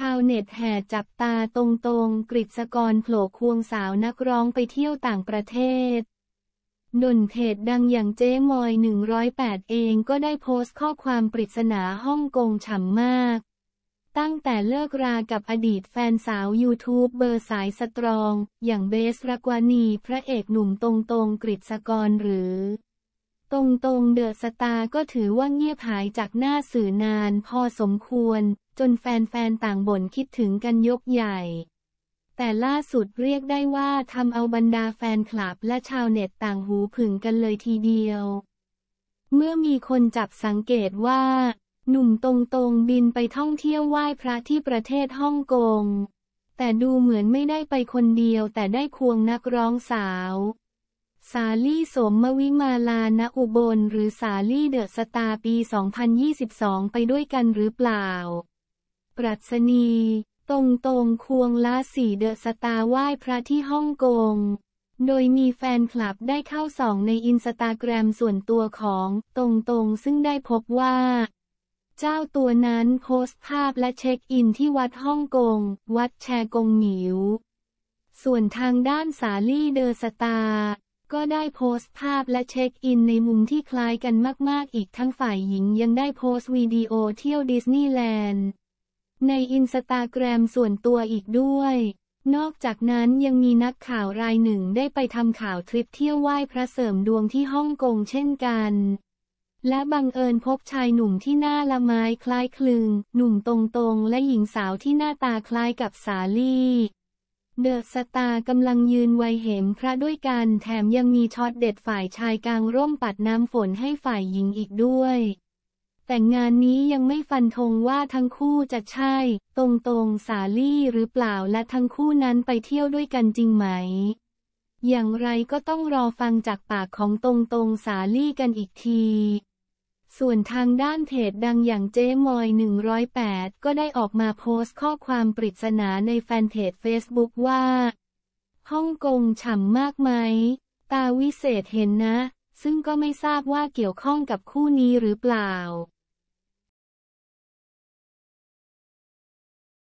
ชาวเน็ตแห่จับตาตรงๆกฤษกรโผล่ควงสาวนักร้องไปเที่ยวต่างประเทศนนเพจดังอย่างเจ๊มอย 108 เองก็ได้โพสต์ข้อความปริศนาฮ่องกงฉ่ำมาก ตั้งแต่เลิกรากับอดีตแฟนสาวยูทูบเบอร์สายสตรอง อย่างเบสรักวานีพระเอกหนุ่มตรงตรงกฤษกรหรือตรงๆเดอะสตาร์ก็ถือว่าเงียบหายจากหน้าสื่อนานพอสมควร จนแฟนๆต่างบ่นคิดถึงกันยกใหญ่ แต่ล่าสุดเรียกได้ว่าทำเอาบรรดาแฟนคลับและชาวเน็ตต่างหูผึ่งกันเลยทีเดียว เมื่อมีคนจับสังเกตว่า หนุ่มตรงตรงบินไปท่องเที่ยวไหว้พระที่ประเทศฮ่องกง แต่ดูเหมือนไม่ได้ไปคนเดียวแต่ได้ควงนักร้องสาวสาลี่สมมวิมาลาณอุบลหรือสาลี่เดอะสตาปี 2022 ไปด้วยกันหรือเปล่า ปรัชนี ตรงตรงควงลาสีเดอะสตาไหว้พระที่ฮ่องกง โดยมีแฟนคลับได้เข้าส่องในอินสตาแกรมส่วนตัวของตรงตรงซึ่งได้พบว่า เจ้าตัวนั้นโพสต์ภาพและเช็คอินที่วัดฮ่องกง วัดแชกงหมิว ส่วนทางด้านสาลี่เดอะสตาก็ได้โพสต์ภาพและเช็คอินในมุมที่คล้ายกันมากๆ อีกทั้งฝ่ายหญิงยังได้โพสต์วิดีโอเที่ยวดิสนีย์แลนด์ ในอินสตาแกรมส่วนตัวอีกด้วย นอกจากนั้นยังมีนักข่าวรายหนึ่งได้ไปทำข่าวทริปเที่ยวไหว้พระเสริมดวงที่ฮ่องกงเช่นกัน และบังเอิญพบชายหนุ่มที่หน้าละไม้คล้ายคลึง หนุ่มตรงๆ และหญิงสาวที่หน้าตาคล้ายกับสาลี่เดอะสตาร์กำลังยืนไวเหมพระด้วยกันแถมยังมีช็อตเด็ดฝ่ายชายกลางร่มปัดน้ำฝนให้ฝ่ายหญิงอีกด้วย แต่งานนี้ยังไม่ฟันธงว่าทั้งคู่จะใช่ ตรงๆสาลี่หรือเปล่าและทั้งคู่นั้นไปเที่ยวด้วยกันจริงไหม อย่างไรก็ต้องรอฟังจากปากของตรงๆสาลี่กันอีกทีส่วนทางด้านเพจดังอย่างเจมอย 108 ก็ได้ออกมาโพสต์ข้อความปริศนาในแฟนเพจ Facebook ว่า ฮ่องกงฉ่ำมากไหม ตาวิเศษเห็นนะ ซึ่งก็ไม่ทราบว่าเกี่ยวข้องกับคู่นี้หรือเปล่า